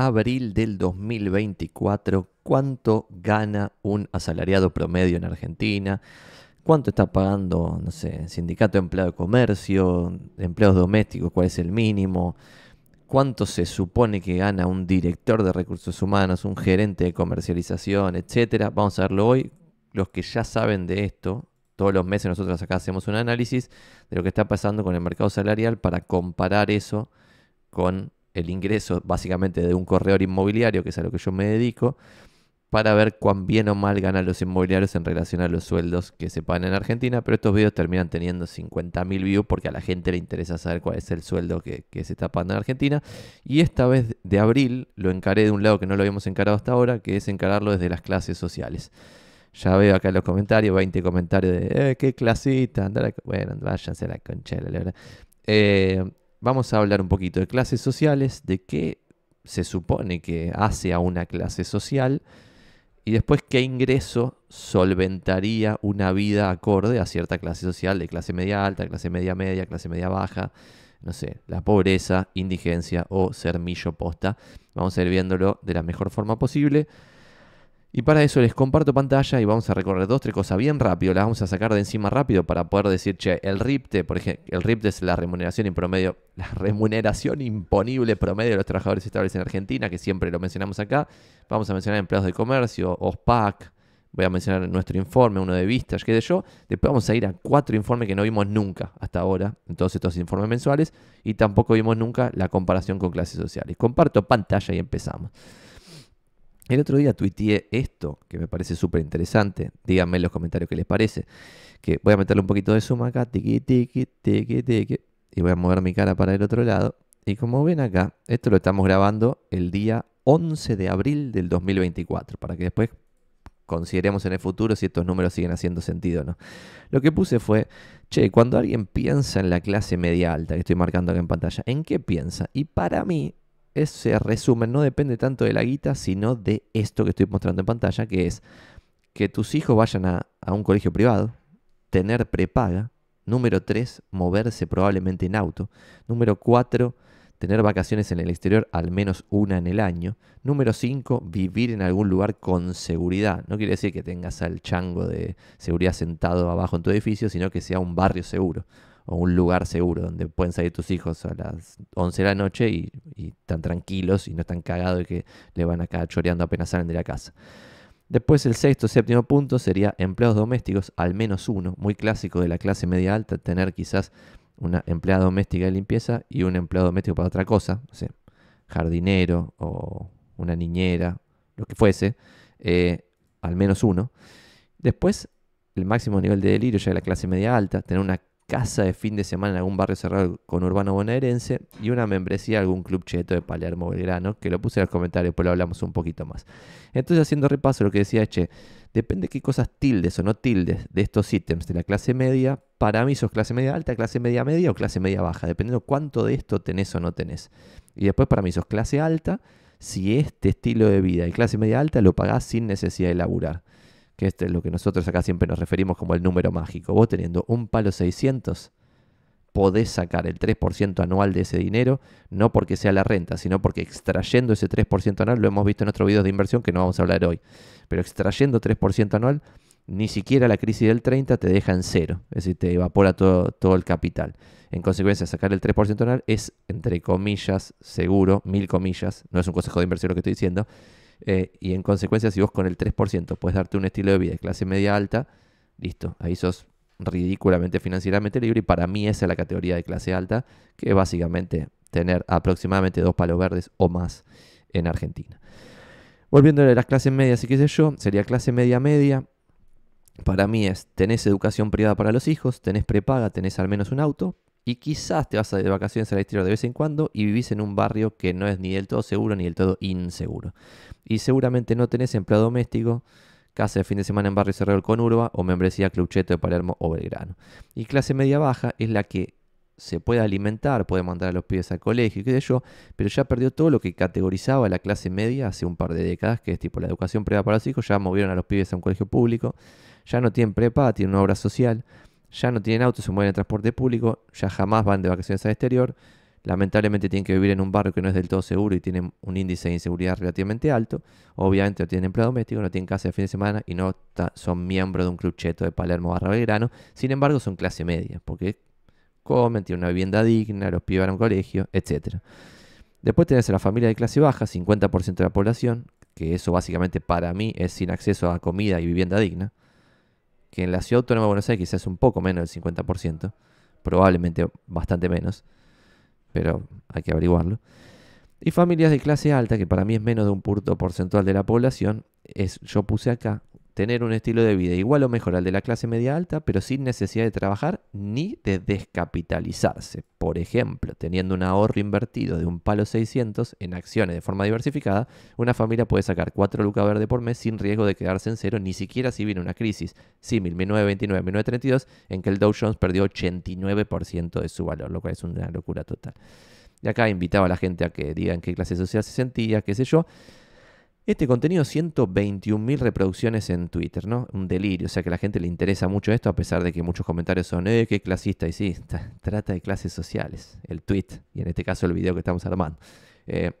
abril del 2024 cuánto gana un asalariado promedio en Argentina, cuánto está pagando, no sé, sindicato de empleado de comercio, empleos domésticos, cuál es el mínimo, cuánto se supone que gana un director de recursos humanos, un gerente de comercialización, etcétera. Vamos a verlo hoy. Los que ya saben de esto, todos los meses nosotros acá hacemos un análisis de lo que está pasando con el mercado salarial para comparar eso con el ingreso básicamente de un corredor inmobiliario, que es a lo que yo me dedico, para ver cuán bien o mal ganan los inmobiliarios en relación a los sueldos que se pagan en Argentina, pero estos videos terminan teniendo 50.000 views porque a la gente le interesa saber cuál es el sueldo que, se está pagando en Argentina. Y esta vez de abril lo encaré de un lado que no lo habíamos encarado hasta ahora, que es encararlo desde las clases sociales. Ya veo acá en los comentarios, 20 comentarios de, eh, qué clasita, andar bueno, váyanse a la conchera, la verdad. Eh, vamos a hablar un poquito de clases sociales, de qué se supone que hace a una clase social y después qué ingreso solventaría una vida acorde a cierta clase social, de clase media alta, clase media media, clase media baja, no sé, la pobreza, indigencia o ser millo posta. Vamos a ir viéndolo de la mejor forma posible. Y para eso les comparto pantalla y vamos a recorrer dos, tres cosas bien rápido. Las vamos a sacar de encima rápido para poder decir, che, el RIPTE, por ejemplo, el RIPTE es la remuneración promedio, la remuneración imponible promedio de los trabajadores estables en Argentina, que siempre lo mencionamos acá. Vamos a mencionar empleados de comercio, OSPAC, voy a mencionar nuestro informe, uno de vistas, qué de yo. Después vamos a ir a cuatro informes que no vimos nunca hasta ahora, en todos estos informes mensuales, y tampoco vimos nunca la comparación con clases sociales. Comparto pantalla y empezamos. El otro día tuiteé esto, que me parece súper interesante. Díganme en los comentarios qué les parece. Que voy a meterle un poquito de suma acá, Y voy a mover mi cara para el otro lado. Y como ven acá, esto lo estamos grabando el día 11 de abril del 2024, para que después consideremos en el futuro si estos números siguen haciendo sentido o no. Lo que puse fue, che, cuando alguien piensa en la clase media alta, que estoy marcando acá en pantalla, ¿en qué piensa? Y para mí, ese resumen no depende tanto de la guita, sino de esto que estoy mostrando en pantalla, que es que tus hijos vayan a, un colegio privado, tener prepaga, número 3, moverse probablemente en auto, número 4, tener vacaciones en el exterior, al menos una en el año. Número 5, vivir en algún lugar con seguridad. No quiere decir que tengas al chango de seguridad sentado abajo en tu edificio, sino que sea un barrio seguro o un lugar seguro donde pueden salir tus hijos a las 11 de la noche y, y están tranquilos y no están cagados y que le van acá choreando apenas salen de la casa. Después el sexto, séptimo punto sería empleados domésticos, al menos uno, muy clásico de la clase media alta, tener quizás una empleada doméstica de limpieza y un empleado doméstico para otra cosa, jardinero o una niñera, lo que fuese, eh, al menos uno. Después, el máximo nivel de delirio ya de la clase media alta, tener una casa de fin de semana en algún barrio cerrado con urbano bonaerense y una membresía a algún club cheto de Palermo Belgrano, que lo puse en los comentarios, pues lo hablamos un poquito más. Entonces, haciendo repaso, lo que decía Che, depende qué cosas tildes o no tildes de estos ítems de la clase media, para mí sos clase media alta, clase media media o clase media baja, dependiendo cuánto de esto tenés o no tenés. Y después para mí sos clase alta si este estilo de vida y clase media alta lo pagás sin necesidad de laburar que este es lo que nosotros acá siempre nos referimos como el número mágico. Vos teniendo un palo 600, podés sacar el 3% anual de ese dinero, no porque sea la renta, sino porque extrayendo ese 3% anual, lo hemos visto en otros videos de inversión que no vamos a hablar hoy, pero extrayendo 3% anual, ni siquiera la crisis del 30 te deja en cero, es decir, te evapora todo, todo el capital. En consecuencia, sacar el 3% anual es, entre comillas, seguro, mil comillas, no es un consejo de inversión lo que estoy diciendo, eh, y en consecuencia, si vos con el 3% puedes darte un estilo de vida de clase media alta, listo, ahí sos ridículamente financieramente libre y para mí esa es la categoría de clase alta, que es básicamente tener aproximadamente dos palos verdes o más en Argentina. Volviendo a las clases medias y qué sé yo, sería clase media media. Para mí es, tenés educación privada para los hijos, tenés prepaga, tenés al menos un auto y quizás te vas de vacaciones al exterior de vez en cuando y vivís en un barrio que no es ni del todo seguro ni del todo inseguro y seguramente no tenés empleado doméstico, casa de fin de semana en Barrio Cerrado con urba o membresía Clucheto de Palermo o Belgrano. Y clase media baja es la que se puede alimentar, puede mandar a los pibes al colegio, qué sé yo, pero ya perdió todo lo que categorizaba la clase media hace un par de décadas, que es tipo la educación privada para los hijos, ya movieron a los pibes a un colegio público, ya no tienen prepa, tienen una obra social, ya no tienen auto, se mueven en transporte público, ya jamás van de vacaciones al exterior, lamentablemente tienen que vivir en un barrio que no es del todo seguro y tienen un índice de inseguridad relativamente alto. Obviamente no tienen empleo doméstico, no tienen casa de fin de semana y no son miembros de un cheto de Palermo barra Belgrano. Sin embargo, son clase media, porque comen, tienen una vivienda digna, los pibes van a un colegio, etc. Después tenés a la familia de clase baja, 50% de la población, que eso básicamente para mí es sin acceso a comida y vivienda digna, que en la ciudad autónoma de Buenos Aires quizás un poco menos del 50%, probablemente bastante menos pero hay que averiguarlo. Y familias de clase alta, que para mí es menos de un punto porcentual de la población, es, yo puse acá tener un estilo de vida igual o mejor al de la clase media alta, pero sin necesidad de trabajar ni de descapitalizarse. Por ejemplo, teniendo un ahorro invertido de un palo 600 en acciones de forma diversificada, una familia puede sacar 4 lucas verdes por mes sin riesgo de quedarse en cero, ni siquiera si viene una crisis, Sí, 1929-1932, en que el Dow Jones perdió 89% de su valor, lo cual es una locura total. Y acá invitaba a la gente a que digan qué clase social se sentía, qué sé yo. Este contenido, 121.000 reproducciones en Twitter, ¿no? Un delirio, o sea que a la gente le interesa mucho esto, a pesar de que muchos comentarios son, eh, qué clasista, y sí, trata de clases sociales, el tweet, y en este caso el video que estamos armando. Eh,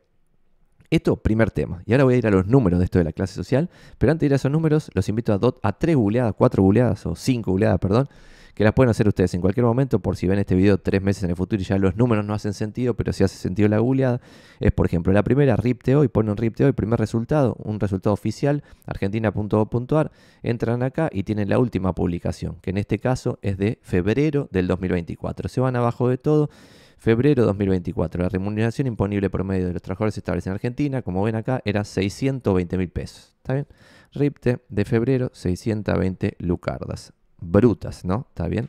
esto, primer tema. Y ahora voy a ir a los números de esto de la clase social, pero antes de ir a esos números, los invito a, a tres buleadas, cuatro buleadas, o cinco buleadas, perdón, que las pueden hacer ustedes en cualquier momento, por si ven este video tres meses en el futuro y ya los números no hacen sentido, pero si hace sentido la googleada, es por ejemplo la primera, Ripteo, y ponen RIPTE hoy, primer resultado, un resultado oficial, argentina.org.ar, entran acá y tienen la última publicación, que en este caso es de febrero del 2024. Se van abajo de todo febrero 2024. La remuneración imponible promedio de los trabajadores establecidos en Argentina, como ven acá, era 620 mil pesos. ¿Está bien? RIPTE de febrero, 620 lucardas brutas, ¿no? ¿Está bien?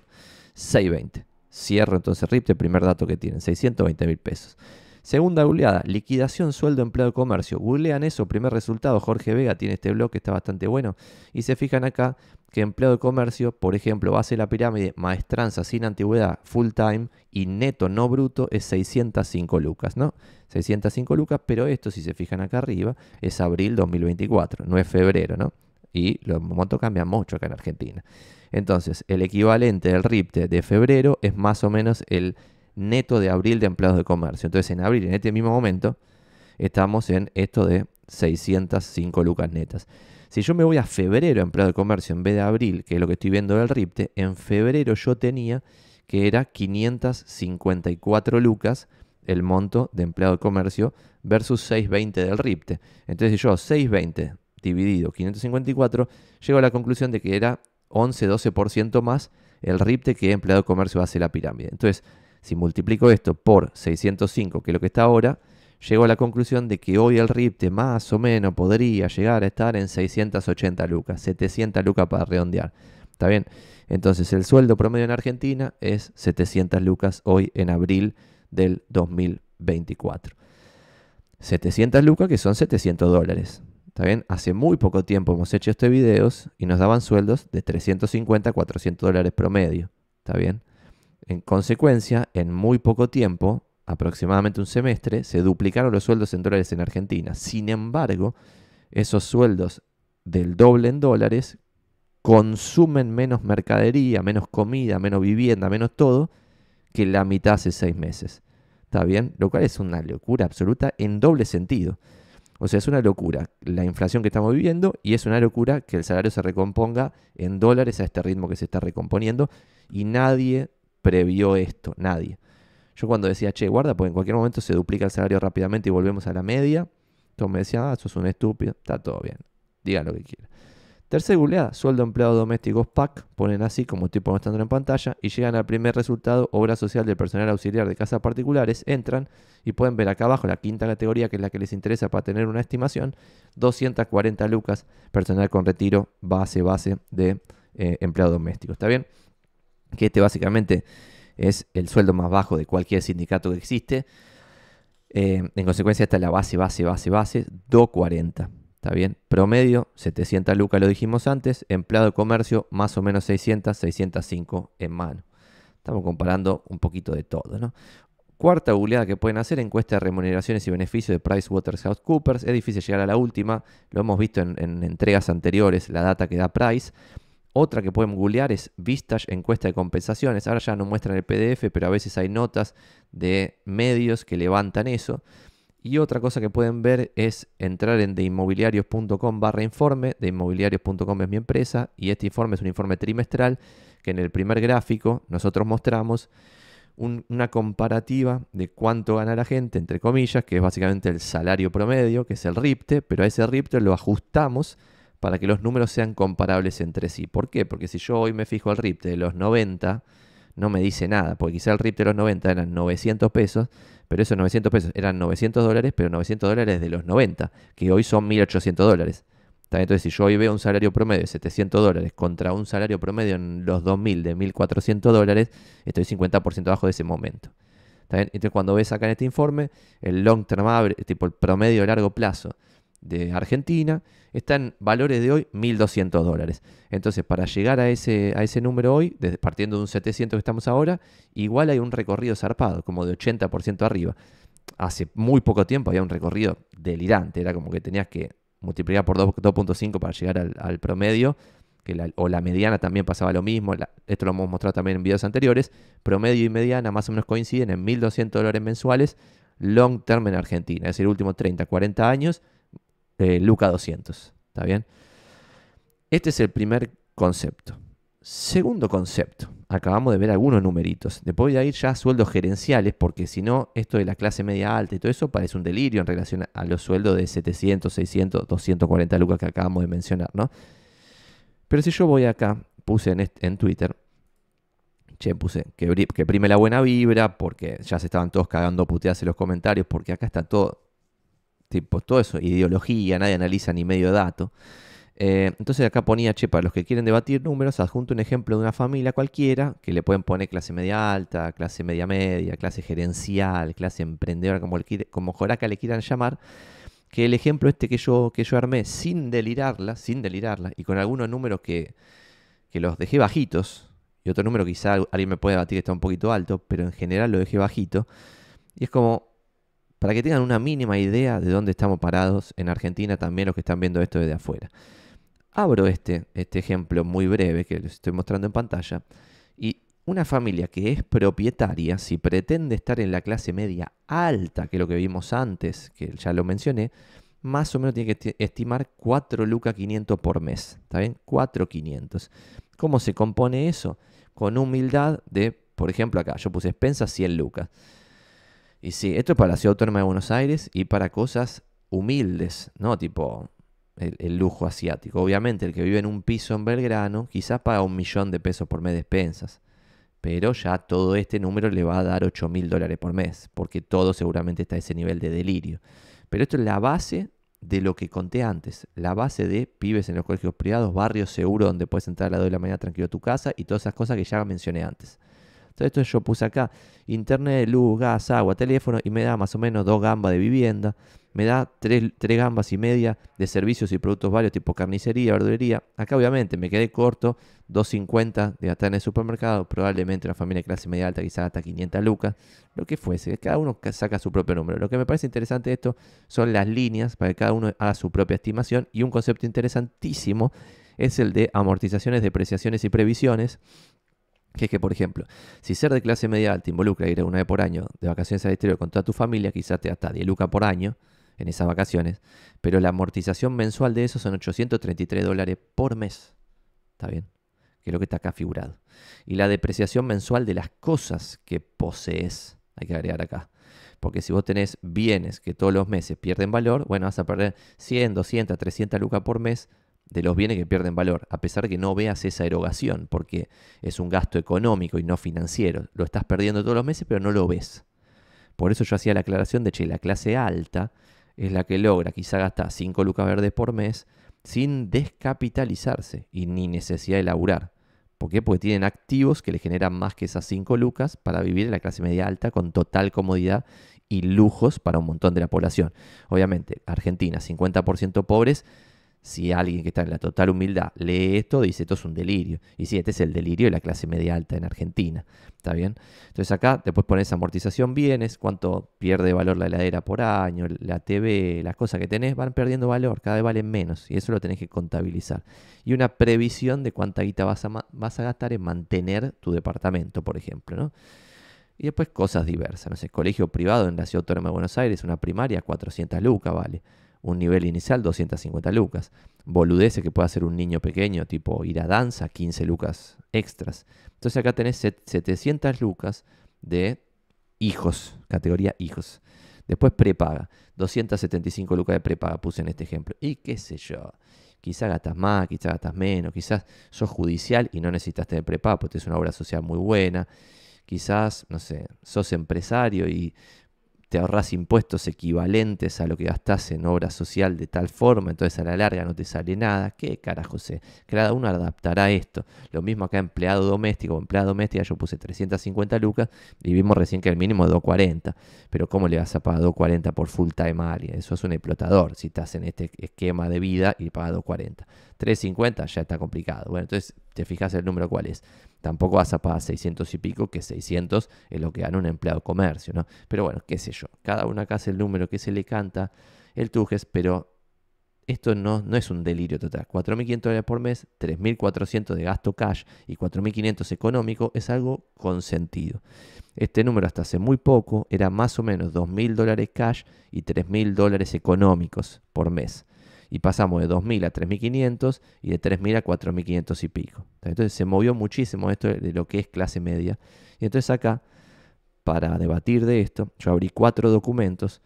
620. Cierro entonces RIPTE, primer dato que tienen, 620 mil pesos. Segunda googleada, liquidación, sueldo, empleo de comercio. Googlean eso, primer resultado, Jorge Vega tiene este blog que está bastante bueno. Y se fijan acá que empleo de comercio, por ejemplo, base de la pirámide, maestranza sin antigüedad, full time y neto no bruto es 605 lucas, ¿no? 605 lucas, pero esto, si se fijan acá arriba, es abril 2024, no es febrero, ¿no? Y los montos cambian mucho acá en Argentina. Entonces, el equivalente del RIPTE de febrero es más o menos el neto de abril de empleados de comercio. Entonces, en abril, en este mismo momento, estamos en esto de 605 lucas netas. Si yo me voy a febrero a empleado de comercio en vez de abril, que es lo que estoy viendo del RIPTE, en febrero yo tenía que era 554 lucas el monto de empleado de comercio versus 620 del RIPTE. Entonces si yo 620 dividido 554, llego a la conclusión de que era 11-12% más el RIPTE que empleado de comercio hace la pirámide. Entonces, si multiplico esto por 605, que es lo que está ahora, llego a la conclusión de que hoy el RIPTE más o menos podría llegar a estar en 680 lucas, 700 lucas para redondear. ¿Está bien? Entonces el sueldo promedio en Argentina es 700 lucas hoy en abril del 2024. 700 lucas que son 700 dólares. ¿Está bien? Hace muy poco tiempo hemos hecho este videos y nos daban sueldos de 350 a 400 dólares promedio. ¿Está bien? En consecuencia, en muy poco tiempo, aproximadamente un semestre, se duplicaron los sueldos en dólares en Argentina. Sin embargo, esos sueldos del doble en dólares consumen menos mercadería, menos comida, menos vivienda, menos todo, que la mitad hace seis meses. ¿Está bien? Lo cual es una locura absoluta en doble sentido. O sea, es una locura la inflación que estamos viviendo y es una locura que el salario se recomponga en dólares a este ritmo que se está recomponiendo y nadie previó esto, nadie. Yo cuando decía, che, guarda, porque en cualquier momento se duplica el salario rápidamente y volvemos a la media, entonces me decía, ah, sos un estúpido, está todo bien, diga lo que quiera. Tercera googleada, sueldo empleado doméstico PAC, ponen así como estoy mostrando en pantalla, y llegan al primer resultado, obra social del personal auxiliar de casas particulares, entran y pueden ver acá abajo la quinta categoría, que es la que les interesa para tener una estimación, 240 lucas, personal con retiro, base, base de eh, empleado doméstico. ¿Está bien? Que este básicamente es el sueldo más bajo de cualquier sindicato que existe. Eh, en consecuencia, esta es la base, base, base, base, 240. ¿Está bien? Promedio, 700 lucas, lo dijimos antes. Empleado de comercio, más o menos 600, 605 en mano. Estamos comparando un poquito de todo, ¿no? Cuarta googleada que pueden hacer, encuesta de remuneraciones y beneficios de PricewaterhouseCoopers. Es difícil llegar a la última, lo hemos visto en, entregas anteriores, la data que da Price. Otra que pueden googlear es Vistage encuesta de compensaciones. Ahora ya no muestran el PDF, pero a veces hay notas de medios que levantan eso. Y otra cosa que pueden ver es entrar en deinmobiliarios.com barra informe. Deinmobiliarios.com es mi empresa y este informe es un informe trimestral que en el primer gráfico nosotros mostramos una comparativa de cuánto gana la gente, entre comillas, que es básicamente el salario promedio, que es el RIPTE, pero a ese RIPTE lo ajustamos para que los números sean comparables entre sí. ¿Por qué? Porque si yo hoy me fijo al RIPTE de los 90 no me dice nada, porque quizá el RIP de los 90 eran 900 pesos, pero esos 900 pesos eran 900 dólares, pero 900 dólares de los 90, que hoy son 1.800 dólares. Entonces, si yo hoy veo un salario promedio de 700 dólares contra un salario promedio en los 2000 de 1400 dólares, estoy 50% abajo de ese momento. Entonces, cuando ves acá en este informe, el long term average, tipo el promedio a largo plazo de Argentina, está en valores de hoy 1.200 dólares. Entonces, para llegar a ese, a ese número hoy, partiendo de un 700 que estamos ahora, igual hay un recorrido zarpado, como de 80% arriba. Hace muy poco tiempo había un recorrido delirante, era como que tenías que multiplicar por 2.5 para llegar al, promedio, que o la mediana también pasaba lo mismo, esto lo hemos mostrado también en videos anteriores, promedio y mediana más o menos coinciden en 1.200 dólares mensuales long term en Argentina, es decir, últimos 30, 40 años, Luca 200. ¿Está bien? Este es el primer concepto. Segundo concepto, acabamos de ver algunos numeritos. Después voy a ir ya a sueldos gerenciales, porque si no, esto de la clase media alta y todo eso parece un delirio en relación a los sueldos de 700, 600, 240 lucas que acabamos de mencionar, ¿no? Pero si yo voy acá, puse en, Twitter, che, puse que, que prime la buena vibra, porque ya se estaban todos cagando puteadas en los comentarios, porque acá está todo tipo, todo eso, ideología, nadie analiza ni medio dato. Eh, entonces acá ponía, che, para los que quieren debatir números, adjunto un ejemplo de una familia cualquiera, que le pueden poner clase media alta, clase media media, clase gerencial, clase emprendedora, como, el, como Joraca le quieran llamar, que el ejemplo este que yo, que yo armé, sin delirarla, sin delirarla, y con algunos números que, que los dejé bajitos, y otro número quizá alguien me puede debatir que está un poquito alto, pero en general lo dejé bajito, y es como, para que tengan una mínima idea de dónde estamos parados en Argentina, también los que están viendo esto desde afuera. Abro este, este ejemplo muy breve que les estoy mostrando en pantalla y una familia que es propietaria, si pretende estar en la clase media alta, que es lo que vimos antes, que ya lo mencioné, más o menos tiene que estimar 4 lucas 500 por mes, ¿está bien? 500, ¿Cómo se compone eso? Con humildad de, por ejemplo, acá yo puse expensa 100 lucas. Y sí, esto es para la Ciudad Autónoma de Buenos Aires y para cosas humildes, ¿no? Tipo el, lujo asiático. Obviamente, el que vive en un piso en Belgrano quizás paga un millón de pesos por mes de expensas, Pero ya todo este número le va a dar 8 mil dólares por mes, porque todo seguramente está a ese nivel de delirio. Pero esto es la base de lo que conté antes, la base de pibes en los colegios privados, barrio seguro donde puedes entrar a la 2 de la mañana tranquilo a tu casa y todas esas cosas que ya mencioné antes. Entonces, esto yo puse acá, internet, luz, gas, agua, teléfono, y me da más o menos dos gambas de vivienda, me da tres, gambas y media de servicios y productos varios, tipo carnicería, verdulería. Acá obviamente me quedé corto, 2.50 de hasta en el supermercado, probablemente una familia de clase media alta, quizás hasta 500 lucas, lo que fuese, cada uno saca su propio número. Lo que me parece interesante esto son las líneas para que cada uno haga su propia estimación y un concepto interesantísimo es el de amortizaciones, depreciaciones y previsiones, que es que, por ejemplo, si ser de clase media alta involucra ir una vez por año de vacaciones al exterior con toda tu familia, quizás te hasta 10 lucas por año en esas vacaciones, pero la amortización mensual de eso son 833 dólares por mes. ¿Está bien? Que es lo que está acá figurado. Y la depreciación mensual de las cosas que posees, hay que agregar acá. Porque si vos tenés bienes que todos los meses pierden valor, bueno, vas a perder 100, 200, 300 lucas por mes de los bienes que pierden valor, a pesar que no veas esa erogación, porque es un gasto económico y no financiero. Lo estás perdiendo todos los meses, pero no lo ves. Por eso yo hacía la aclaración de, que la clase alta es la que logra quizá gastar 5 lucas verdes por mes sin descapitalizarse y ni necesidad de laburar. ¿Por qué? Porque tienen activos que le generan más que esas 5 lucas para vivir en la clase media alta con total comodidad y lujos para un montón de la población. Obviamente, Argentina, 50% pobres, si alguien que está en la total humildad lee esto, dice, esto es un delirio. Y sí, este es el delirio de la clase media alta en Argentina. ¿Está bien? Entonces acá después pones amortización bienes, cuánto pierde valor la heladera por año, la TV, las cosas que tenés van perdiendo valor, cada vez valen menos. Y eso lo tenés que contabilizar. Y una previsión de cuánta guita vas a, vas a gastar en mantener tu departamento, por ejemplo. ¿no? Y después cosas diversas. No sé, colegio privado en la Ciudad Autónoma de Buenos Aires, una primaria, 400 lucas, vale un nivel inicial 250 lucas. Boludeces que puede hacer un niño pequeño, tipo ir a danza, 15 lucas extras. Entonces acá tenés 700 lucas de hijos, categoría hijos. Después prepaga, 275 lucas de prepaga puse en este ejemplo. Y qué sé yo, quizás gastas más, quizás gastas menos, quizás sos judicial y no necesitas tener prepaga porque es una obra social muy buena. Quizás, no sé, sos empresario y te ahorras impuestos equivalentes a lo que gastás en obra social de tal forma, entonces a la larga no te sale nada. ¿Qué carajo sé? Cada uno adaptará esto. Lo mismo acá empleado doméstico empleado empleada doméstica, yo puse 350 lucas y vimos recién que el mínimo es 240. Pero ¿cómo le vas a pagar 240 por full time a alguien? Eso es un explotador si estás en este esquema de vida y pagas 240. 350 ya está complicado. Bueno, entonces te fijas el número cuál es. Tampoco vas a pagar 600 y pico, que 600 es lo que gana un empleado comercio, ¿no? Pero bueno, qué sé yo. Cada una casa el número que se le canta, el tujes, pero esto no, no es un delirio total. 4.500 dólares por mes, 3.400 de gasto cash y 4.500 económico es algo consentido. Este número hasta hace muy poco era más o menos 2.000 dólares cash y 3.000 dólares económicos por mes y pasamos de 2.000 a 3.500 y de 3.000 a 4.500 y pico. Entonces se movió muchísimo esto de lo que es clase media. Y entonces acá, para debatir de esto, yo abrí cuatro documentos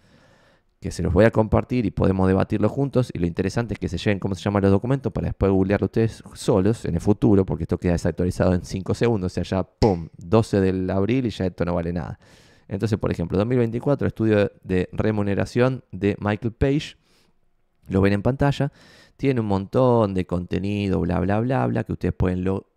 que se los voy a compartir y podemos debatirlos juntos. Y lo interesante es que se lleven cómo se llaman los documentos para después googlearlo ustedes solos en el futuro, porque esto queda desactualizado en 5 segundos. O sea, ya, ¡pum!, 12 del abril y ya esto no vale nada. Entonces, por ejemplo, 2024, estudio de remuneración de Michael Page lo ven en pantalla, tiene un montón de contenido, bla, bla, bla, bla, que ustedes pueden, lo,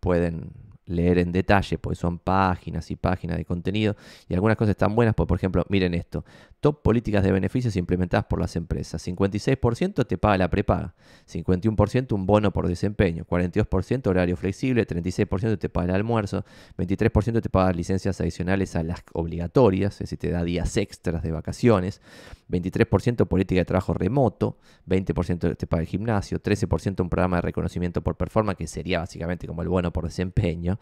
pueden leer en detalle, porque son páginas y páginas de contenido, y algunas cosas están buenas, pues por ejemplo, miren esto, top políticas de beneficios implementadas por las empresas. 56% te paga la prepaga, 51% un bono por desempeño, 42% horario flexible, 36% te paga el almuerzo, 23% te paga licencias adicionales a las obligatorias, es decir, te da días extras de vacaciones, 23% política de trabajo remoto, 20% te paga el gimnasio, 13% un programa de reconocimiento por performance, que sería básicamente como el bono por desempeño,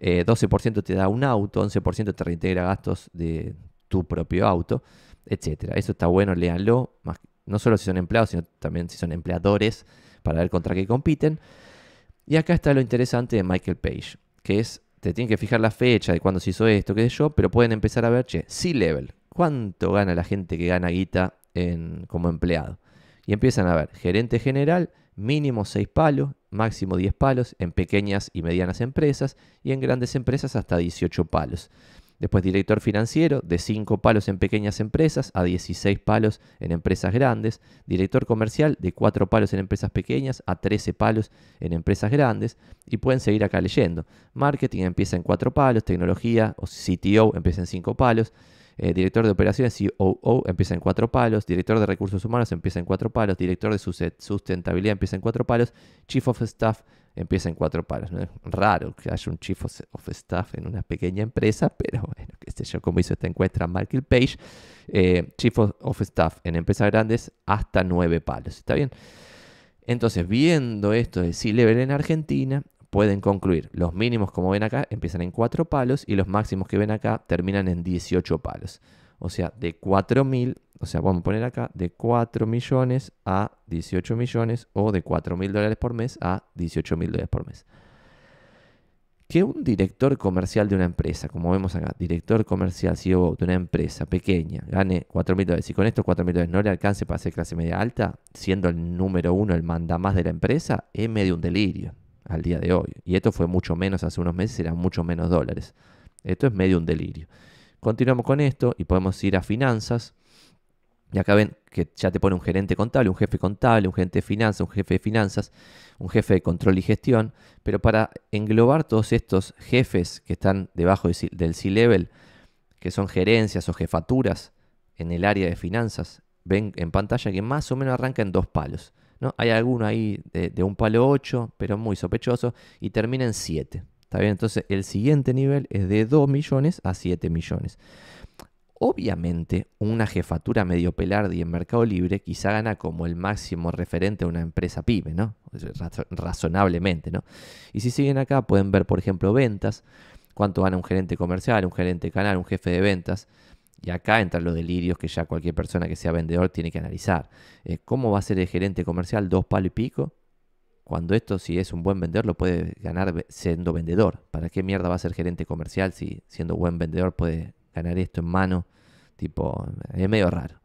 12% te da un auto, 11% te reintegra gastos de tu propio auto, etcétera. Eso está bueno, léanlo, no solo si son empleados, sino también si son empleadores, para ver contra qué compiten. Y acá está lo interesante de Michael Page, que es, te tienen que fijar la fecha de cuándo se hizo esto, qué sé yo, pero pueden empezar a ver, che, C-Level, ¿cuánto gana la gente que gana guita en, como empleado? Y empiezan a ver, gerente general, mínimo 6 palos, máximo 10 palos en pequeñas y medianas empresas y en grandes empresas hasta 18 palos. Después director financiero, de 5 palos en pequeñas empresas a 16 palos en empresas grandes. Director comercial, de 4 palos en empresas pequeñas a 13 palos en empresas grandes. Y pueden seguir acá leyendo. Marketing empieza en 4 palos, tecnología o CTO empieza en 5 palos. Eh, director de operaciones, COO, empieza en cuatro palos, director de recursos humanos empieza en cuatro palos, director de sustentabilidad empieza en cuatro palos, chief of staff empieza en cuatro palos. ¿no? Es raro que haya un chief of staff en una pequeña empresa, pero bueno, que sé yo, como hizo esta encuesta Michael Page, eh, chief of staff en empresas grandes hasta nueve palos, ¿está bien? Entonces, viendo esto de C-Level en Argentina, pueden concluir. Los mínimos, como ven acá, empiezan en 4 palos y los máximos que ven acá terminan en 18 palos. O sea, de mil, o sea, vamos a poner acá de 4 millones a 18 millones o de mil dólares por mes a mil dólares por mes. Que un director comercial de una empresa, como vemos acá, director comercial, CEO de una empresa pequeña, gane mil dólares y con estos mil dólares no le alcance para ser clase media alta, siendo el número uno, el manda más de la empresa, es medio un delirio al día de hoy. Y esto fue mucho menos hace unos meses, eran mucho menos dólares. Esto es medio un delirio. Continuamos con esto y podemos ir a finanzas. Y acá ven que ya te pone un gerente contable, un jefe contable, un gerente de finanzas, un jefe de finanzas, un jefe de control y gestión. Pero para englobar todos estos jefes que están debajo del C-Level, que son gerencias o jefaturas en el área de finanzas, ven en pantalla que más o menos arranca en dos palos. Hay alguno ahí de, un palo 8, pero muy sospechoso, y termina en 7. ¿Está bien? Entonces el siguiente nivel es de 2 millones a 7 millones. Obviamente, una jefatura medio y en Mercado Libre quizá gana como el máximo referente a una empresa pyme, ¿no? Razonablemente, ¿no? Y si siguen acá, pueden ver, por ejemplo, ventas, cuánto gana un gerente comercial, un gerente canal, un jefe de ventas. Y acá entran los delirios que ya cualquier persona que sea vendedor tiene que analizar. Eh, ¿Cómo va a ser el gerente comercial dos palos y pico? Cuando esto, si es un buen vendedor, lo puede ganar siendo vendedor. ¿Para qué mierda va a ser gerente comercial si siendo buen vendedor puede ganar esto en mano? Tipo, es medio raro.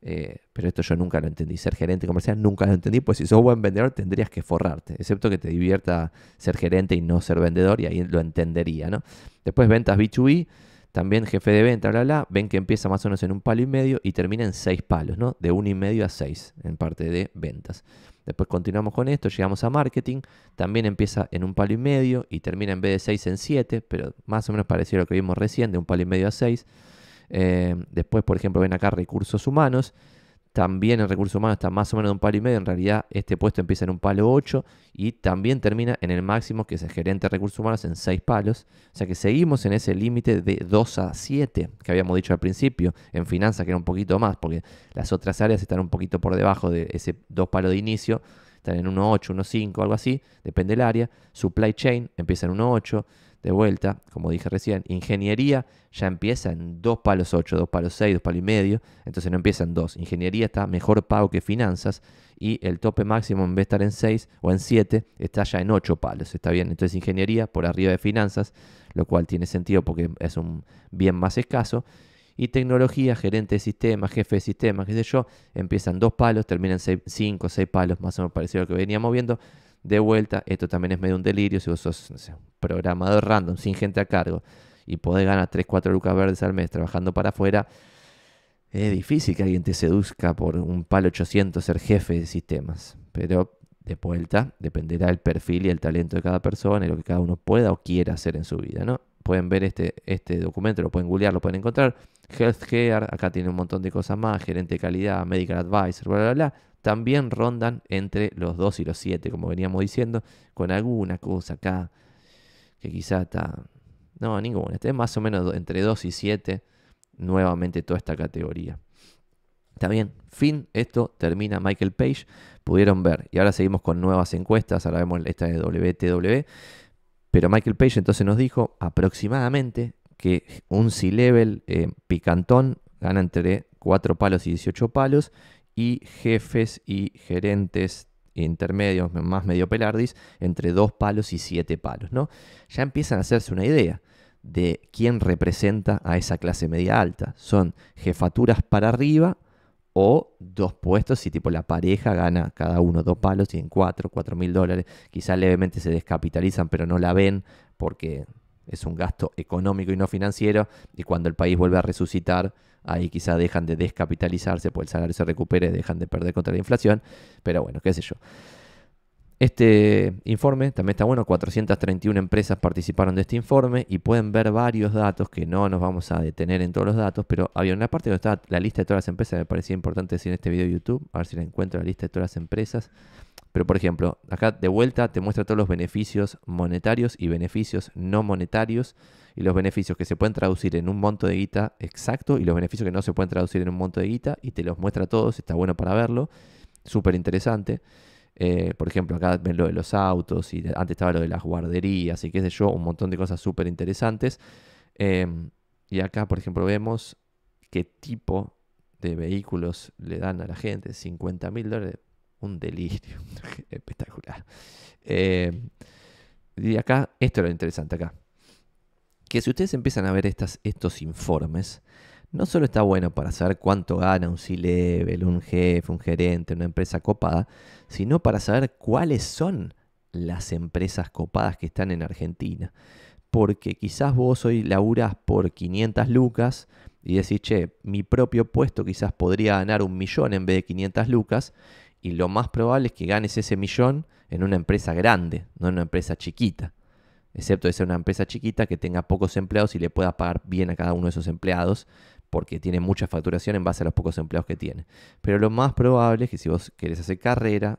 Eh, pero esto yo nunca lo entendí. Ser gerente comercial nunca lo entendí, pues si sos buen vendedor tendrías que forrarte, excepto que te divierta ser gerente y no ser vendedor, y ahí lo entendería, ¿no? Después ventas B2B también jefe de venta, bla, bla, ven que empieza más o menos en un palo y medio y termina en seis palos, ¿no? De uno y medio a seis en parte de ventas. Después continuamos con esto, llegamos a marketing, también empieza en un palo y medio y termina en vez de seis en siete, pero más o menos parecido a lo que vimos recién, de un palo y medio a seis. Eh, después, por ejemplo, ven acá recursos humanos, también en recursos humanos está más o menos de un palo y medio, en realidad este puesto empieza en un palo 8 y también termina en el máximo que es el gerente de recursos humanos en 6 palos, o sea que seguimos en ese límite de 2 a 7 que habíamos dicho al principio, en finanzas que era un poquito más, porque las otras áreas están un poquito por debajo de ese 2 palos de inicio, están en 1.8, 1.5, algo así, depende del área, supply chain empieza en 1.8, de vuelta, como dije recién, ingeniería ya empieza en dos palos 8, dos palos 6, dos palos y medio, entonces no empieza en 2. Ingeniería está mejor pago que finanzas y el tope máximo en vez de estar en seis o en siete, está ya en ocho palos, está bien. Entonces ingeniería por arriba de finanzas, lo cual tiene sentido porque es un bien más escaso. Y tecnología, gerente de sistemas, jefe de sistemas, qué sé yo, empiezan dos palos, terminan 5 o 6 palos, más o menos parecido a lo que veníamos viendo de vuelta, esto también es medio un delirio. Si vos sos programador random, sin gente a cargo, y podés ganar 3, 4 lucas verdes al mes trabajando para afuera, es difícil que alguien te seduzca por un palo 800 ser jefe de sistemas. Pero de vuelta, dependerá del perfil y el talento de cada persona y lo que cada uno pueda o quiera hacer en su vida, ¿no? Pueden ver este, este documento, lo pueden googlear, lo pueden encontrar. Healthcare, acá tiene un montón de cosas más, gerente de calidad, medical advisor, bla, bla, bla también rondan entre los 2 y los 7, como veníamos diciendo, con alguna cosa acá que quizá está... No, ninguna. Esté más o menos entre 2 y 7 nuevamente toda esta categoría. Está bien, fin, esto termina Michael Page, pudieron ver. Y ahora seguimos con nuevas encuestas, ahora vemos esta de WTW. Pero Michael Page entonces nos dijo aproximadamente que un C-Level eh, picantón gana entre 4 palos y 18 palos y jefes y gerentes intermedios, más medio pelardis, entre dos palos y siete palos, ¿no? Ya empiezan a hacerse una idea de quién representa a esa clase media alta. Son jefaturas para arriba o dos puestos si tipo la pareja gana cada uno dos palos, y en cuatro, cuatro mil dólares. Quizás levemente se descapitalizan, pero no la ven porque es un gasto económico y no financiero. Y cuando el país vuelve a resucitar, ahí quizá dejan de descapitalizarse, pues el salario se recupere, dejan de perder contra la inflación, pero bueno, qué sé yo. Este informe también está bueno, 431 empresas participaron de este informe y pueden ver varios datos que no nos vamos a detener en todos los datos, pero había una parte donde estaba la lista de todas las empresas, me parecía importante decir en este video de YouTube, a ver si la encuentro, la lista de todas las empresas. Pero por ejemplo, acá de vuelta te muestra todos los beneficios monetarios y beneficios no monetarios y los beneficios que se pueden traducir en un monto de guita exacto y los beneficios que no se pueden traducir en un monto de guita y te los muestra todos, está bueno para verlo, súper interesante. Eh, por ejemplo, acá ven lo de los autos y antes estaba lo de las guarderías y qué sé yo, un montón de cosas súper interesantes. Em, y acá, por ejemplo, vemos qué tipo de vehículos le dan a la gente, 50 mil dólares un delirio espectacular. Eh, y acá, esto es lo interesante acá, que si ustedes empiezan a ver estas, estos informes, no solo está bueno para saber cuánto gana un C-Level, un jefe, un gerente, una empresa copada, sino para saber cuáles son las empresas copadas que están en Argentina. Porque quizás vos hoy Laburas por 500 lucas y decís, che, mi propio puesto quizás podría ganar un millón en vez de 500 lucas y lo más probable es que ganes ese millón en una empresa grande, no en una empresa chiquita. Excepto de ser una empresa chiquita que tenga pocos empleados y le pueda pagar bien a cada uno de esos empleados, porque tiene mucha facturación en base a los pocos empleados que tiene. Pero lo más probable es que si vos querés hacer carrera,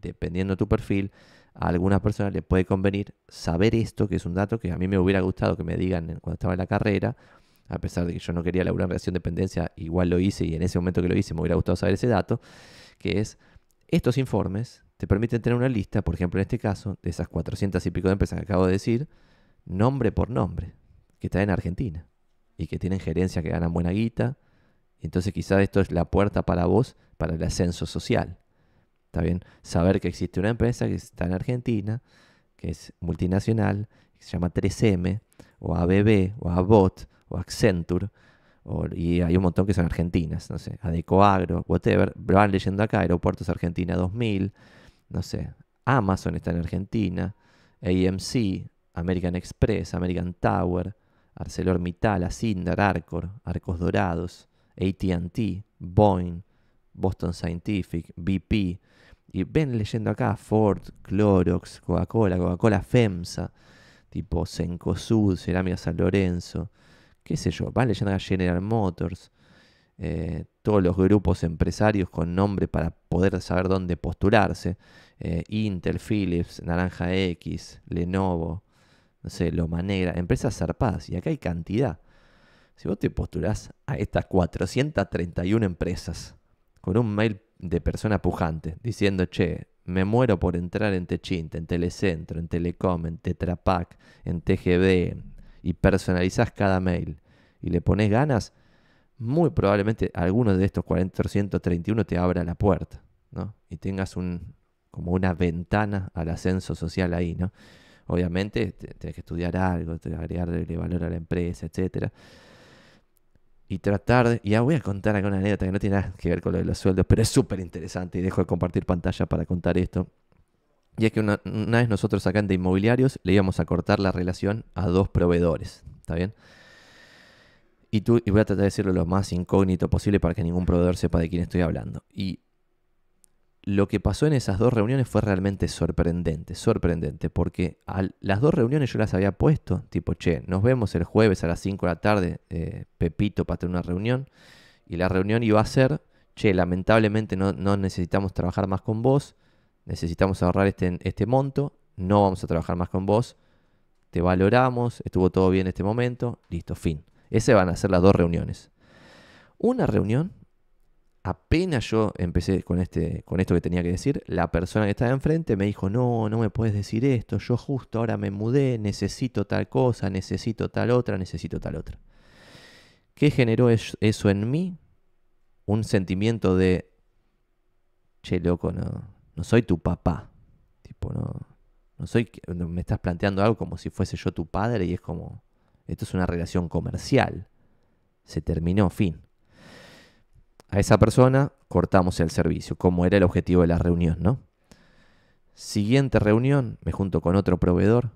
dependiendo de tu perfil, a algunas personas le puede convenir saber esto, que es un dato que a mí me hubiera gustado que me digan cuando estaba en la carrera, a pesar de que yo no quería la en relación de dependencia, igual lo hice y en ese momento que lo hice me hubiera gustado saber ese dato que es estos informes te permiten tener una lista, por ejemplo, en este caso, de esas 400 y pico de empresas que acabo de decir, nombre por nombre, que está en Argentina y que tienen gerencia, que ganan buena guita. entonces quizás esto es la puerta para vos, para el ascenso social. Está bien, saber que existe una empresa que está en Argentina, que es multinacional, que se llama 3M, o ABB, o ABOT, o Accenture, y hay un montón que son argentinas, no sé, Adecoagro, whatever, van leyendo acá, Aeropuertos Argentina 2000, no sé, Amazon está en Argentina, AMC, American Express, American Tower, ArcelorMittal, Asindar, Arcor, Arcos Dorados, ATT, Boeing, Boston Scientific, BP, y ven leyendo acá Ford, Clorox, Coca-Cola, Coca-Cola FEMSA, tipo Sencosud, Cerámica San Lorenzo, qué sé yo, vale? leyendo General Motors, eh, todos los grupos empresarios con nombre para poder saber dónde postularse, eh, Intel, Philips, Naranja X, Lenovo, no sé, Loma Negra, empresas zarpadas, y acá hay cantidad. Si vos te postulás a estas 431 empresas con un mail de persona pujante diciendo, che, me muero por entrar en Techint, en Telecentro, en Telecom, en Tetrapac, en TGB, y personalizás cada mail y le pones ganas, muy probablemente alguno de estos 431 te abra la puerta, ¿no? Y tengas un, como una ventana al ascenso social ahí, ¿no? Obviamente tienes que estudiar algo, agregarle valor a la empresa, etc., Y tratar, de, ya ah, voy a contar alguna anécdota que no tiene nada que ver con lo de los sueldos, pero es súper interesante y dejo de compartir pantalla para contar esto. Y es que una, vez nosotros acá en de inmobiliarios le íbamos a cortar la relación a dos proveedores. ¿Está bien? Y, tú, voy a tratar de decirlo lo más incógnito posible para que ningún proveedor sepa de quién estoy hablando. Y lo que pasó en esas dos reuniones fue realmente sorprendente, sorprendente, porque las dos reuniones yo las había puesto, tipo, che, nos vemos el jueves a las 5 de la tarde, eh, Pepito, para tener una reunión, y la reunión iba a ser, che, lamentablemente no, no necesitamos trabajar más con vos, necesitamos ahorrar este, este monto, no vamos a trabajar más con vos, te valoramos, estuvo todo bien este momento, listo, fin. Esas van a ser las dos reuniones. Una reunión, apenas yo empecé con, este, con esto que tenía que decir, la persona que estaba enfrente me dijo, no, no me puedes decir esto, yo justo ahora me mudé, necesito tal cosa, necesito tal otra, necesito tal otra. ¿Qué generó eso en mí? Un sentimiento de, che, loco, no, no soy tu papá. Tipo, no, soy, me estás planteando algo como si fuese yo tu padre y es como, esto es una relación comercial. Se terminó, fin. A esa persona cortamos el servicio, como era el objetivo de la reunión, ¿no? Siguiente reunión, me junto con otro proveedor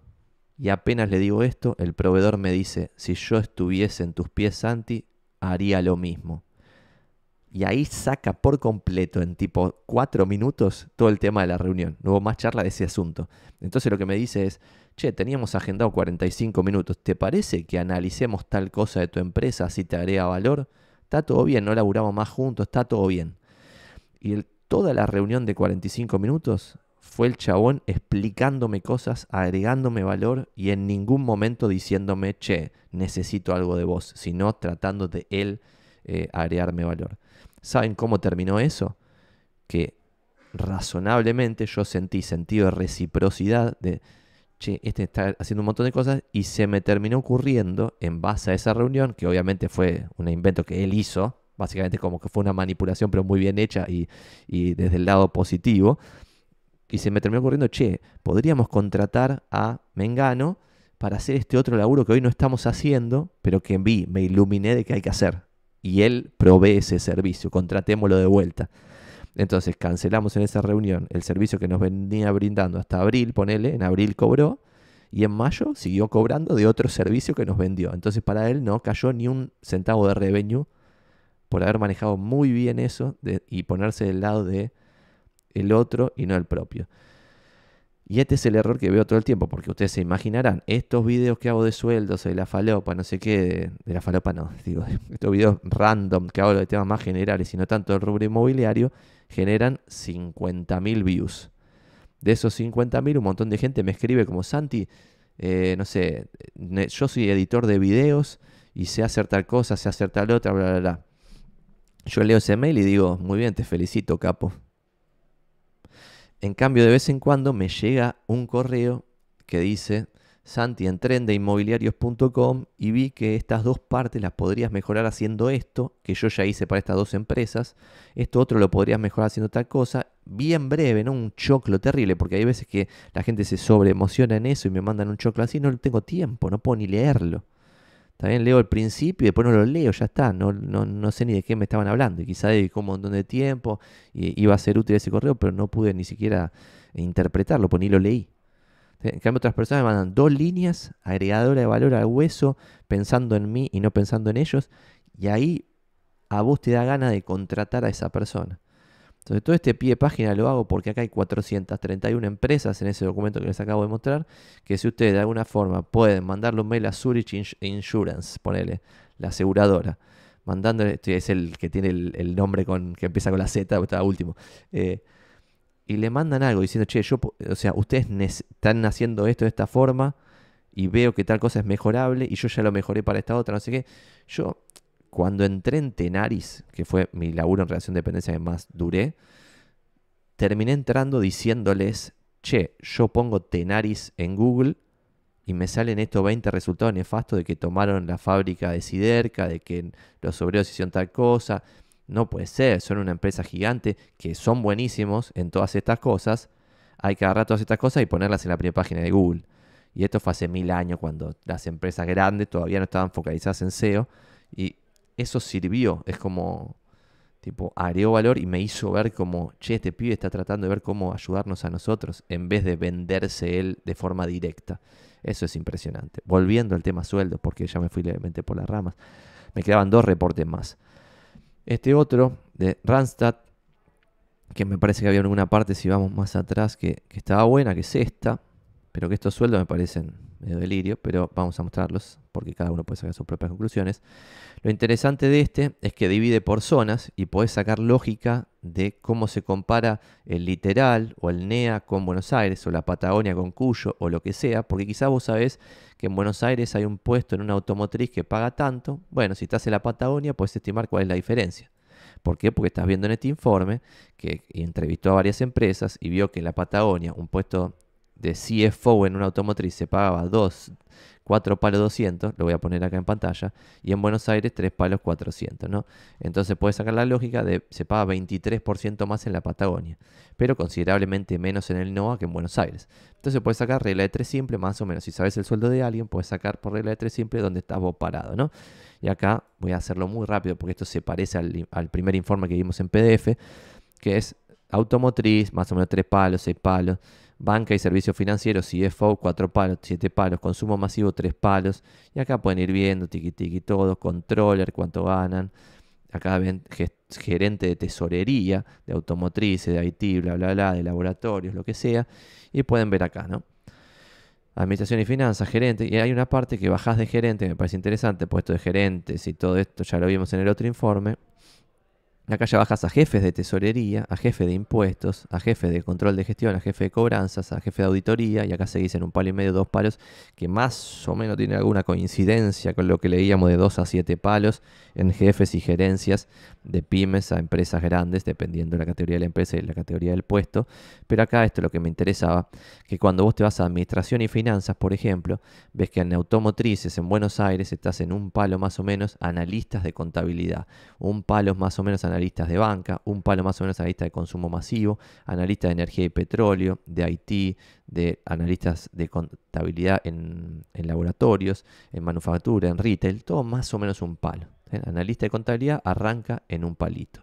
y apenas le digo esto, el proveedor me dice, si yo estuviese en tus pies, Santi, haría lo mismo y ahí saca por completo en tipo cuatro minutos todo el tema de la reunión. No hubo más charla de ese asunto. Entonces lo que me dice es, che, teníamos agendado 45 minutos. ¿Te parece que analicemos tal cosa de tu empresa si te agrega valor? Está todo bien, no laburamos más juntos, está todo bien. Y toda la reunión de 45 minutos fue el chabón explicándome cosas, agregándome valor y en ningún momento diciéndome, che, necesito algo de vos, sino tratando de él eh, agregarme valor. ¿Saben cómo terminó eso? Que razonablemente yo sentí sentido de reciprocidad de, che, este está haciendo un montón de cosas y se me terminó ocurriendo en base a esa reunión, que obviamente fue un invento que él hizo, básicamente como que fue una manipulación pero muy bien hecha y, y desde el lado positivo, y se me terminó ocurriendo, che, podríamos contratar a Mengano para hacer este otro laburo que hoy no estamos haciendo, pero que vi, me iluminé de que hay que hacer y él provee ese servicio, contratémoslo de vuelta. Entonces cancelamos en esa reunión el servicio que nos venía brindando hasta abril, ponele, en abril cobró y en mayo siguió cobrando de otro servicio que nos vendió. Entonces para él no cayó ni un centavo de revenue por haber manejado muy bien eso y ponerse del lado de el otro y no el propio. Y este es el error que veo todo el tiempo, porque ustedes se imaginarán, estos videos que hago de sueldos, de la falopa, no sé qué, de, la falopa no, digo, estos videos random que hago de temas más generales y no tanto del rubro inmobiliario, generan 50.000 views. De esos 50.000, un montón de gente me escribe como Santi, eh, no sé, yo soy editor de videos y sé hacer tal cosa, sé hacer tal otra, bla, bla, bla. Yo leo ese mail y digo, muy bien, te felicito, capo. En cambio, de vez en cuando me llega un correo que dice, Santi, entré en inmobiliarios.com y vi que estas dos partes las podrías mejorar haciendo esto, que yo ya hice para estas dos empresas, esto otro lo podrías mejorar haciendo tal cosa, bien breve, ¿no? Un choclo terrible, porque hay veces que la gente se sobreemociona en eso y me mandan un choclo así, no tengo tiempo, no puedo ni leerlo. También leo el principio y después no lo leo, ya está. No, sé ni de qué me estaban hablando. Y quizá de un montón de tiempo iba a ser útil ese correo, pero no pude ni siquiera interpretarlo, pues ni lo leí. En cambio, otras personas me mandan dos líneas, agregadora de valor al hueso, pensando en mí y no pensando en ellos. Y ahí a vos te da ganas de contratar a esa persona. Entonces todo este pie de página lo hago porque acá hay 431 empresas en ese documento que les acabo de mostrar, que si ustedes de alguna forma pueden mandarle un mail a Zurich Insurance, ponele, la aseguradora, mandándole, este es el que tiene el, nombre con, que empieza con la Z, está último, eh, y le mandan algo diciendo, che, yo, o sea, ustedes están haciendo esto de esta forma y veo que tal cosa es mejorable y yo ya lo mejoré para esta otra, no sé qué, yo cuando entré en Tenaris, que fue mi laburo en relación de dependencia que más duré, terminé entrando diciéndoles, che, yo pongo Tenaris en Google y me salen estos 20 resultados nefastos de que tomaron la fábrica de Siderca, de que los obreros hicieron tal cosa. No puede ser, son una empresa gigante que son buenísimos en todas estas cosas. Hay que agarrar todas estas cosas y ponerlas en la primera página de Google. Y esto fue hace mil años cuando las empresas grandes todavía no estaban focalizadas en SEO y eso sirvió. Es como, tipo, agregó valor y me hizo ver como, che, este pibe está tratando de ver cómo ayudarnos a nosotros en vez de venderse él de forma directa. Eso es impresionante. Volviendo al tema sueldo, porque ya me fui levemente por las ramas, me quedaban dos reportes más. Este otro, de Randstad, que me parece que había en alguna parte, si vamos más atrás, que, que estaba buena, que es esta, pero que estos sueldos me parecen medio delirio, pero vamos a mostrarlos porque cada uno puede sacar sus propias conclusiones. Lo interesante de este es que divide por zonas y podés sacar lógica de cómo se compara el literal o el NEA con Buenos Aires o la Patagonia con Cuyo o lo que sea, porque quizás vos sabés que en Buenos Aires hay un puesto en una automotriz que paga tanto. Bueno, si estás en la Patagonia puedes estimar cuál es la diferencia. ¿Por qué? Porque estás viendo en este informe que entrevistó a varias empresas y vio que en la Patagonia un puesto de CFO en una automotriz se pagaba 2, 4 palos 200, lo voy a poner acá en pantalla, y en Buenos Aires 3 palos 400, ¿no? Entonces puedes sacar la lógica de se paga 23% más en la Patagonia, pero considerablemente menos en el NOA que en Buenos Aires. Entonces puedes sacar regla de 3 simple, más o menos. Si sabes el sueldo de alguien, puedes sacar por regla de tres simple donde estás vos parado, ¿no? Y acá voy a hacerlo muy rápido porque esto se parece al, al primer informe que vimos en PDF, que es automotriz, más o menos 3 palos, 6 palos. Banca y servicios financieros, CFO, cuatro palos, siete palos. Consumo masivo, tres palos. Y acá pueden ir viendo, tiqui tiqui todo. Controller, cuánto ganan. Acá ven gerente de tesorería, de automotrices, de IT, bla, bla, bla, de laboratorios, lo que sea. Y pueden ver acá, ¿no? Administración y finanzas, gerente. Y hay una parte que bajás de gerente, me parece interesante, puesto de gerentes y todo esto, ya lo vimos en el otro informe. Acá ya bajas a jefes de tesorería, a jefe de impuestos, a jefe de control de gestión, a jefe de cobranzas, a jefe de auditoría, y acá se dicen un palo y medio, dos palos, que más o menos tiene alguna coincidencia con lo que leíamos de dos a siete palos en jefes y gerencias de pymes a empresas grandes, dependiendo de la categoría de la empresa y la categoría del puesto. Pero acá esto es lo que me interesaba, que cuando vos te vas a administración y finanzas, por ejemplo, ves que en automotrices en Buenos Aires estás en un palo más o menos analistas de contabilidad, un palo más o menos analistas de banca, un palo más o menos analista de consumo masivo, analistas de energía y petróleo, de IT, de analistas de contabilidad en, en laboratorios, en manufactura, en retail, todo más o menos un palo. Analista de contabilidad arranca en un palito.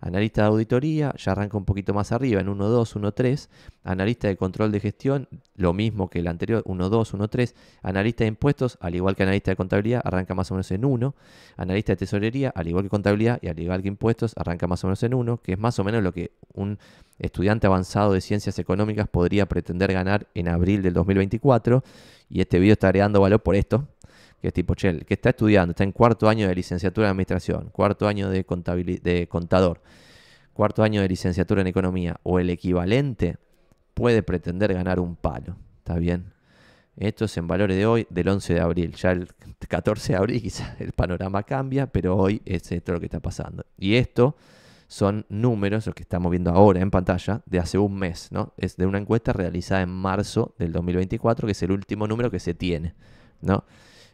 Analista de auditoría ya arranca un poquito más arriba, en 1.2, 1.3. Analista de control de gestión, lo mismo que el anterior, 1.2, 1.3. Analista de impuestos, al igual que analista de contabilidad, arranca más o menos en 1. Analista de tesorería, al igual que contabilidad y al igual que impuestos, arranca más o menos en 1, que es más o menos lo que un estudiante avanzado de ciencias económicas podría pretender ganar en abril del 2024. Y este video está agregando valor por esto, que es tipo, che, que está estudiando, está en cuarto año de licenciatura en administración, cuarto año de, de contador, cuarto año de licenciatura en economía o el equivalente, puede pretender ganar un palo. ¿Está bien? Esto es en valores de hoy, del 11 de abril. Ya el 14 de abril quizás el panorama cambia, pero hoy es esto lo que está pasando. Y esto son números, los que estamos viendo ahora en pantalla, de hace un mes, ¿no? Es de una encuesta realizada en marzo del 2024, que es el último número que se tiene, ¿no?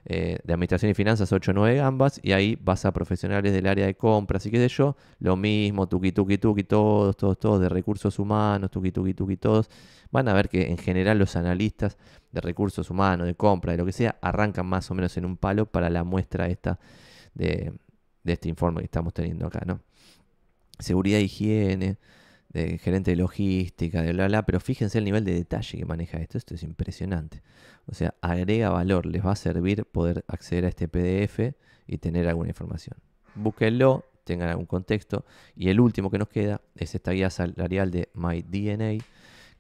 Eh, de Administración y Finanzas 8 o 9 gambas y ahí vas a profesionales del área de compras y qué sé yo, lo mismo, tuqui tuqui tuqui, todos, todos, todos, de recursos humanos, tuqui tuqui tuqui, todos. Van a ver que en general los analistas de recursos humanos, de compra, de lo que sea, arrancan más o menos en un palo para la muestra esta de, este informe que estamos teniendo acá, ¿no? Seguridad, higiene, de gerente de logística, de bla, bla, pero fíjense el nivel de detalle que maneja esto, esto es impresionante. O sea, agrega valor, les va a servir poder acceder a este PDF y tener alguna información. Búsquenlo, tengan algún contexto. Y el último que nos queda es esta guía salarial de MyDNA,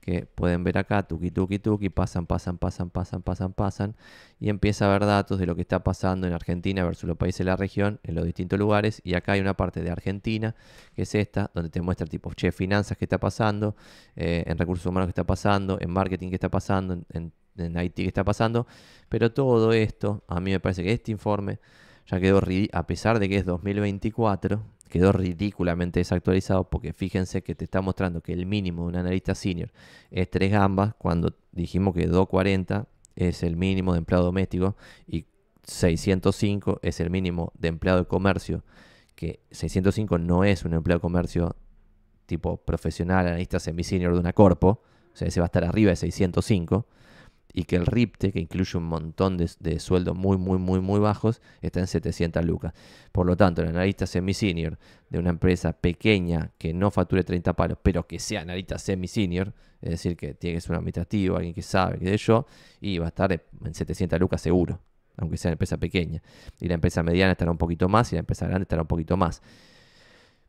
que pueden ver acá, tuki tuki tuki, pasan, pasan, pasan, pasan, pasan, pasan, y empieza a ver datos de lo que está pasando en Argentina versus los países de la región, en los distintos lugares, y acá hay una parte de Argentina, que es esta, donde te muestra tipo, che, finanzas que está pasando, eh, en recursos humanos que está pasando, en marketing que está pasando, en, en, IT que está pasando, pero todo esto, a mí me parece que este informe ya quedó, a pesar de que es 2024, quedó ridículamente desactualizado porque fíjense que te está mostrando que el mínimo de un analista senior es 3 gambas cuando dijimos que 240 es el mínimo de empleado doméstico y 605 es el mínimo de empleado de comercio, que 605 no es un empleado de comercio tipo profesional, analista semi-senior de una corpo, o sea, ese va a estar arriba de 605 y que el RIPTE, que incluye un montón de, sueldos muy, muy, muy, muy bajos, está en 700 lucas. Por lo tanto, el analista semi-senior de una empresa pequeña que no facture 30 palos, pero que sea analista semi-senior, es decir, que tiene que ser un administrativo, alguien que sabe, que de ello y va a estar en 700 lucas seguro, aunque sea una empresa pequeña. Y la empresa mediana estará un poquito más y la empresa grande estará un poquito más.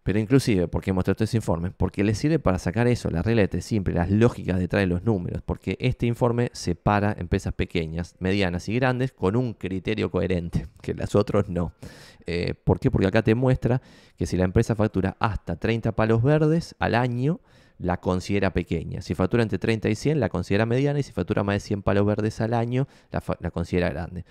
Pero inclusive, ¿por qué mostré este informe? Porque le sirve para sacar eso, la regla de tres simple, las lógicas detrás de los números, porque este informe separa empresas pequeñas, medianas y grandes con un criterio coherente, que las otras no. Eh, ¿Por qué? Porque acá te muestra que si la empresa factura hasta 30 palos verdes al año, la considera pequeña. Si factura entre 30 y 100, la considera mediana, y si factura más de 100 palos verdes al año, la considera grande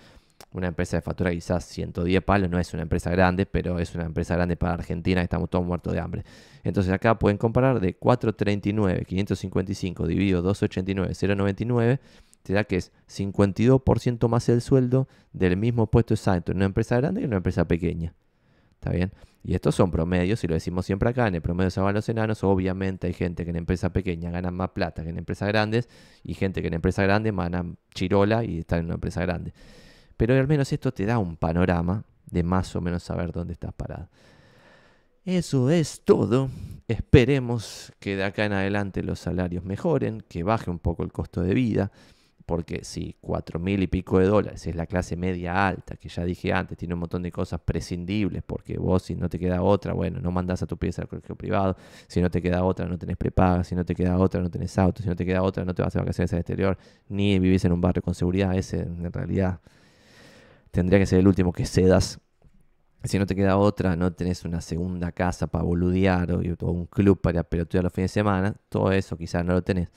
una empresa de factura quizás 110 palos, no es una empresa grande, pero es una empresa grande para Argentina, estamos todos muertos de hambre. Entonces acá pueden comparar de 439, 555 dividido 289, 099, te da que es 52% más el sueldo del mismo puesto exacto en una empresa grande que en una empresa pequeña. ¿Está bien? Y estos son promedios, y lo decimos siempre acá, en el promedio se van los enanos, obviamente hay gente que en empresa pequeña gana más plata que en empresas grandes, y gente que en empresa grande gana chirola y está en una empresa grande. Pero al menos esto te da un panorama de más o menos saber dónde estás parado. Eso es todo. Esperemos que de acá en adelante los salarios mejoren, que baje un poco el costo de vida, porque si cuatro mil y pico de dólares es la clase media alta, que ya dije antes, tiene un montón de cosas prescindibles, porque vos si no te queda otra, bueno, no mandás a tu pieza al colegio privado, si no te queda otra no tenés prepaga, si no te queda otra no tenés auto, si no te queda otra no te vas a vacaciones al exterior, ni vivís en un barrio con seguridad, ese en realidad tendría que ser el último que cedas. Si no te queda otra, no tenés una segunda casa para boludear o, un club para pelotear los fines de semana, todo eso quizás no lo tenés.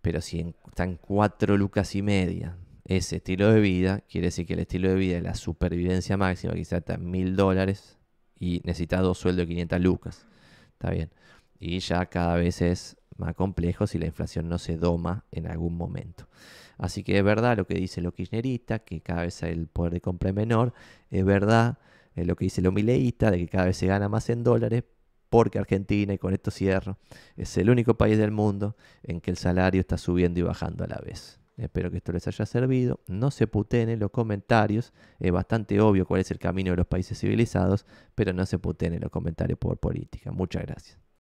Pero si están cuatro lucas y media ese estilo de vida, quiere decir que el estilo de vida de la supervivencia máxima quizás está mil dólares y necesitas dos sueldos de 500 lucas. Está bien. Y ya cada vez es más complejo si la inflación no se doma en algún momento. Así que es verdad lo que dice lo kirchnerista, que cada vez el poder de compra es menor. Es verdad eh, lo que dice lo mileísta, de que cada vez se gana más en dólares, porque Argentina, y con esto cierro, es el único país del mundo en que el salario está subiendo y bajando a la vez. Espero que esto les haya servido. No se puten en los comentarios. Es bastante obvio cuál es el camino de los países civilizados, pero no se puten en los comentarios por política. Muchas gracias.